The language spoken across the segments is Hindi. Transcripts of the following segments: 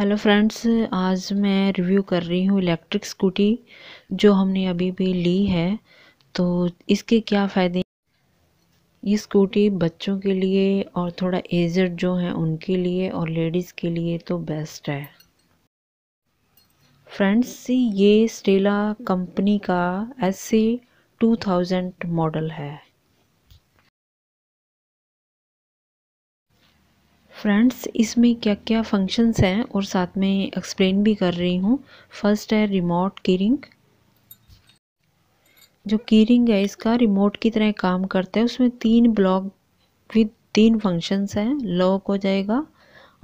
हेलो फ्रेंड्स आज मैं रिव्यू कर रही हूँ इलेक्ट्रिक स्कूटी जो हमने अभी भी ली है तो इसके क्या फ़ायदे ये स्कूटी बच्चों के लिए और थोड़ा एजड जो हैं उनके लिए और लेडीज़ के लिए तो बेस्ट है फ्रेंड्स ये स्टेला कंपनी का S C two thousand model है फ्रेंड्स इसमें क्या क्या फंक्शंस हैं और साथ में एक्सप्लेन भी कर रही हूँ फर्स्ट है रिमोट कीरिंग जो कीरिंग है इसका रिमोट की तरह काम करता है उसमें तीन ब्लॉक विद तीन फंक्शंस हैं लॉक हो जाएगा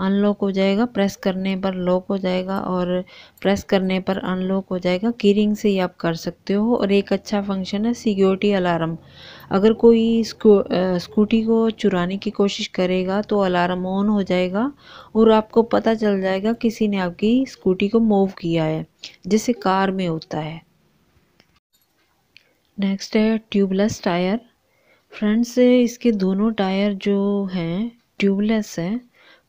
अनलॉक हो जाएगा प्रेस करने पर लॉक हो जाएगा और प्रेस करने पर अनलॉक हो जाएगा की रिंग से ही आप कर सकते हो और एक अच्छा फंक्शन है सिक्योरिटी अलार्म अगर कोई स्कूटी को चुराने की कोशिश करेगा तो अलार्म ऑन हो जाएगा और आपको पता चल जाएगा किसी ने आपकी स्कूटी को मूव किया है जैसे कार में होता है नेक्स्ट है ट्यूबलेस टायर फ्रेंड्स इसके दोनों टायर जो हैं ट्यूबलेस हैं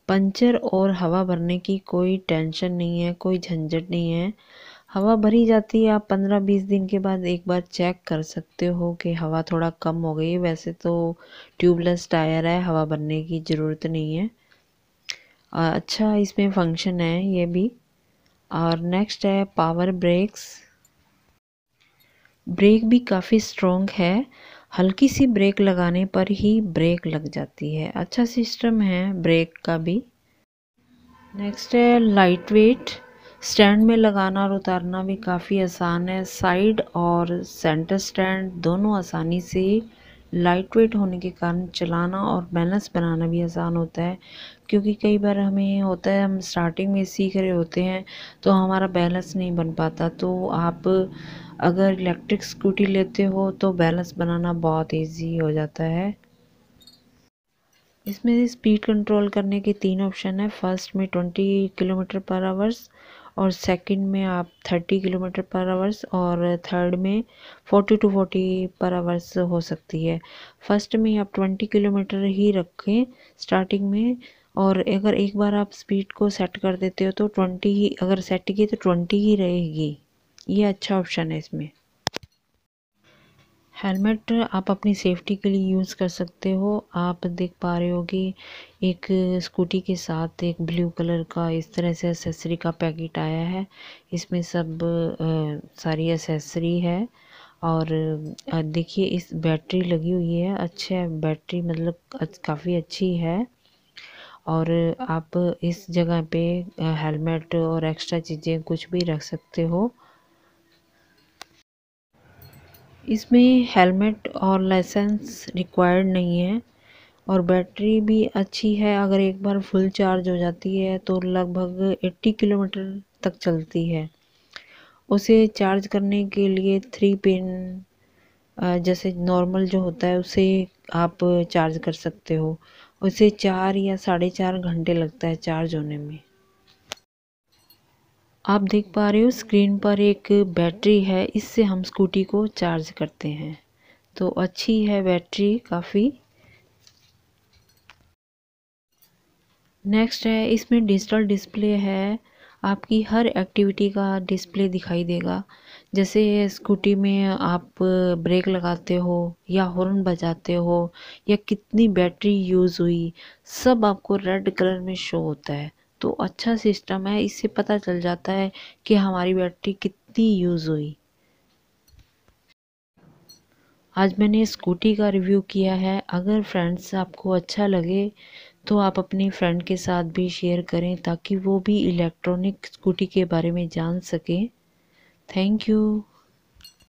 पंचर और हवा भरने की कोई टेंशन नहीं है कोई झंझट नहीं है हवा भरी जाती है आप पंद्रह बीस दिन के बाद एक बार चेक कर सकते हो कि हवा थोड़ा कम हो गई है वैसे तो ट्यूबलेस टायर है हवा भरने की ज़रूरत नहीं है अच्छा इसमें फंक्शन है ये भी और नेक्स्ट है पावर ब्रेक्स ब्रेक भी काफ़ी स्ट्रॉन्ग है हल्की सी ब्रेक लगाने पर ही ब्रेक लग जाती है अच्छा सिस्टम है ब्रेक का भी नेक्स्ट है लाइट वेट स्टैंड में लगाना और उतारना भी काफ़ी आसान है साइड और सेंटर स्टैंड दोनों आसानी से लाइट वेट होने के कारण चलाना और बैलेंस बनाना भी आसान होता है क्योंकि कई बार हमें होता है हम स्टार्टिंग में सीख रहे होते हैं तो हमारा बैलेंस नहीं बन पाता तो आप अगर इलेक्ट्रिक स्कूटी लेते हो तो बैलेंस बनाना बहुत ईजी हो जाता है इसमें स्पीड कंट्रोल करने के तीन ऑप्शन है फर्स्ट में ट्वेंटी किलोमीटर पर आवर्स और सेकंड में आप थर्टी किलोमीटर पर आवर्स और थर्ड में forty to forty per hours हो सकती है फर्स्ट में आप ट्वेंटी किलोमीटर ही रखें स्टार्टिंग में और अगर एक बार आप स्पीड को सेट कर देते हो तो ट्वेंटी ही अगर सेट की तो ट्वेंटी ही रहेगी ये अच्छा ऑप्शन है इसमें हेलमेट आप अपनी सेफ़्टी के लिए यूज़ कर सकते हो आप देख पा रहे हो कि एक स्कूटी के साथ एक ब्लू कलर का इस तरह से एसेसरी का पैकेट आया है इसमें सब आ, सारी एसेसरी है और देखिए इस बैटरी लगी हुई है अच्छे बैटरी मतलब काफ़ी अच्छी है और आप इस जगह पे हेलमेट और एक्स्ट्रा चीज़ें कुछ भी रख सकते हो इसमें हेलमेट और लाइसेंस रिक्वायर्ड नहीं है और बैटरी भी अच्छी है अगर एक बार फुल चार्ज हो जाती है तो लगभग 80 किलोमीटर तक चलती है उसे चार्ज करने के लिए थ्री पिन जैसे नॉर्मल जो होता है उसे आप चार्ज कर सकते हो उसे चार या साढ़े चार घंटे लगता है चार्ज होने में आप देख पा रहे हो स्क्रीन पर एक बैटरी है इससे हम स्कूटी को चार्ज करते हैं तो अच्छी है बैटरी काफ़ी नेक्स्ट है इसमें डिजिटल डिस्प्ले है आपकी हर एक्टिविटी का डिस्प्ले दिखाई देगा जैसे स्कूटी में आप ब्रेक लगाते हो या हॉर्न बजाते हो या कितनी बैटरी यूज़ हुई सब आपको रेड कलर में शो होता है तो अच्छा सिस्टम है इससे पता चल जाता है कि हमारी बैटरी कितनी यूज़ हुई आज मैंने स्कूटी का रिव्यू किया है अगर फ्रेंड्स आपको अच्छा लगे तो आप अपनी फ्रेंड के साथ भी शेयर करें ताकि वो भी इलेक्ट्रॉनिक स्कूटी के बारे में जान सकें थैंक यू